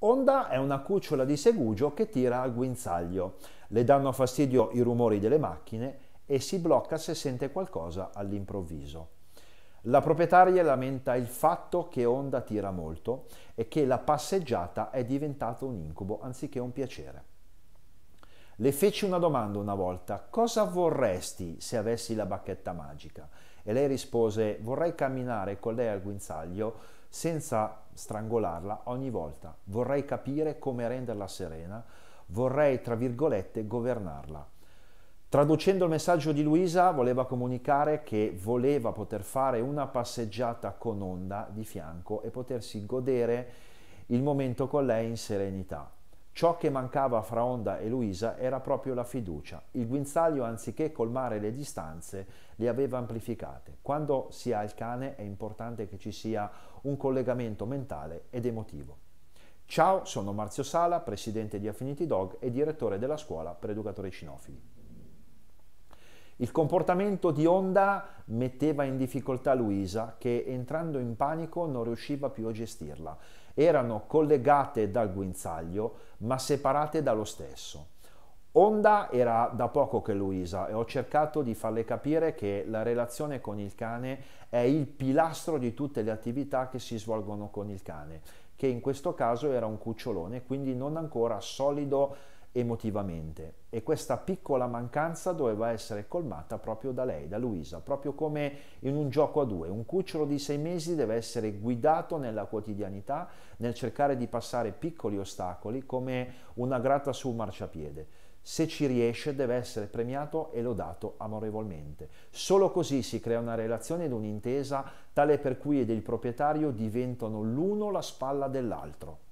Onda è una cucciola di segugio che tira al guinzaglio, le danno fastidio i rumori delle macchine e si blocca se sente qualcosa all'improvviso. La proprietaria lamenta il fatto che Onda tira molto e che la passeggiata è diventata un incubo anziché un piacere. Le feci una domanda una volta, cosa vorresti se avessi la bacchetta magica? E lei rispose, vorrei camminare con lei al guinzaglio senza strangolarla ogni volta, vorrei capire come renderla serena, vorrei, tra virgolette, governarla. Traducendo il messaggio di Luisa, voleva comunicare che voleva poter fare una passeggiata con Onda di fianco e potersi godere il momento con lei in serenità. Ciò che mancava fra Onda e Luisa era proprio la fiducia. Il guinzaglio, anziché colmare le distanze, le aveva amplificate. Quando si ha il cane è importante che ci sia un collegamento mentale ed emotivo. Ciao, sono Marzio Sala, presidente di Affinity Dog e direttore della scuola per educatori cinofili. Il comportamento di Onda metteva in difficoltà Luisa, che entrando in panico non riusciva più a gestirla erano collegate dal guinzaglio ma separate dallo stesso. Onda era da poco che Luisa e ho cercato di farle capire che la relazione con il cane è il pilastro di tutte le attività che si svolgono con il cane, che in questo caso era un cucciolone, quindi non ancora solido emotivamente e questa piccola mancanza doveva essere colmata proprio da lei, da Luisa, proprio come in un gioco a due. Un cucciolo di sei mesi deve essere guidato nella quotidianità, nel cercare di passare piccoli ostacoli come una grata su un marciapiede. Se ci riesce deve essere premiato e lodato amorevolmente. Solo così si crea una relazione ed un'intesa tale per cui ed il proprietario diventano l'uno la spalla dell'altro.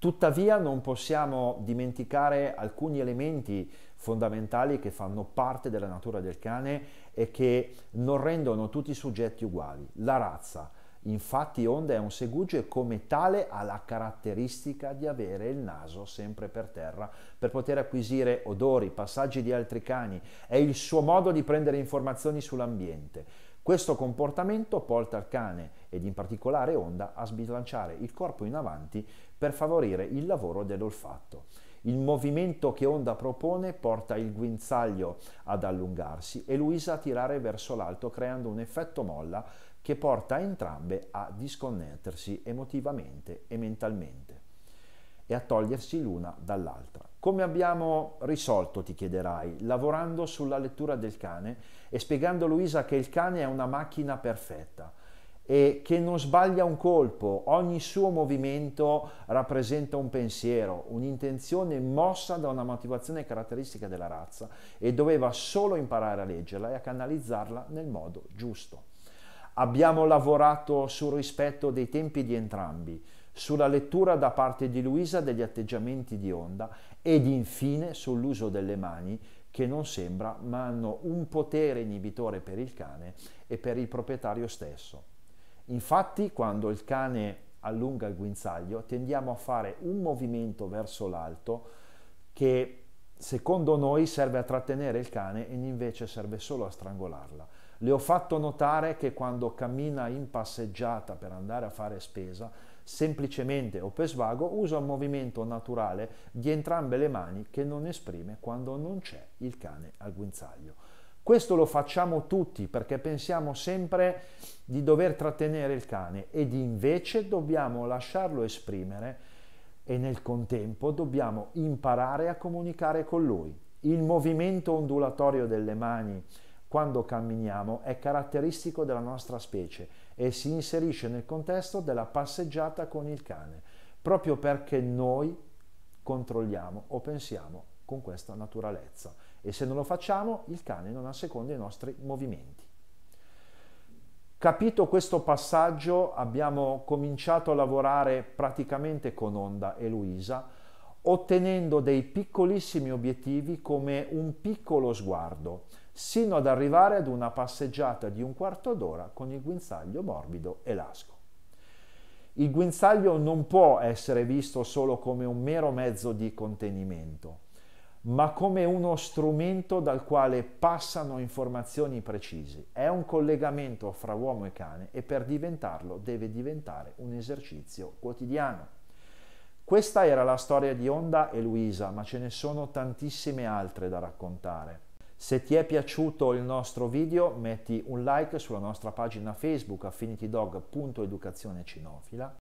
Tuttavia non possiamo dimenticare alcuni elementi fondamentali che fanno parte della natura del cane e che non rendono tutti i soggetti uguali. La razza. Infatti Onda è un segugio e come tale ha la caratteristica di avere il naso sempre per terra per poter acquisire odori, passaggi di altri cani, è il suo modo di prendere informazioni sull'ambiente. Questo comportamento porta il cane ed in particolare Onda a sbilanciare il corpo in avanti per favorire il lavoro dell'olfatto. Il movimento che Onda propone porta il guinzaglio ad allungarsi e Luisa a tirare verso l'alto creando un effetto molla che porta entrambe a disconnettersi emotivamente e mentalmente e a togliersi l'una dall'altra. Come abbiamo risolto, ti chiederai, lavorando sulla lettura del cane e spiegando a Luisa che il cane è una macchina perfetta e che non sbaglia un colpo, ogni suo movimento rappresenta un pensiero, un'intenzione mossa da una motivazione caratteristica della razza e doveva solo imparare a leggerla e a canalizzarla nel modo giusto. Abbiamo lavorato sul rispetto dei tempi di entrambi, sulla lettura da parte di Luisa degli atteggiamenti di Onda ed infine sull'uso delle mani che non sembra ma hanno un potere inibitore per il cane e per il proprietario stesso. Infatti quando il cane allunga il guinzaglio tendiamo a fare un movimento verso l'alto che secondo noi serve a trattenere il cane e invece serve solo a strangolarla. Le ho fatto notare che quando cammina in passeggiata per andare a fare spesa semplicemente o per svago, usa un movimento naturale di entrambe le mani che non esprime quando non c'è il cane al guinzaglio. Questo lo facciamo tutti perché pensiamo sempre di dover trattenere il cane ed invece dobbiamo lasciarlo esprimere e nel contempo dobbiamo imparare a comunicare con lui. Il movimento ondulatorio delle mani quando camminiamo è caratteristico della nostra specie e si inserisce nel contesto della passeggiata con il cane, proprio perché noi controlliamo o pensiamo con questa naturalezza e se non lo facciamo il cane non ha secondo i nostri movimenti. Capito questo passaggio abbiamo cominciato a lavorare praticamente con Onda e Luisa ottenendo dei piccolissimi obiettivi come un piccolo sguardo, sino ad arrivare ad una passeggiata di un quarto d'ora con il guinzaglio morbido e lasco. Il guinzaglio non può essere visto solo come un mero mezzo di contenimento, ma come uno strumento dal quale passano informazioni precise. È un collegamento fra uomo e cane e per diventarlo deve diventare un esercizio quotidiano. Questa era la storia di Onda e Luisa, ma ce ne sono tantissime altre da raccontare. Se ti è piaciuto il nostro video metti un like sulla nostra pagina Facebook affinitydog.educazione cinofila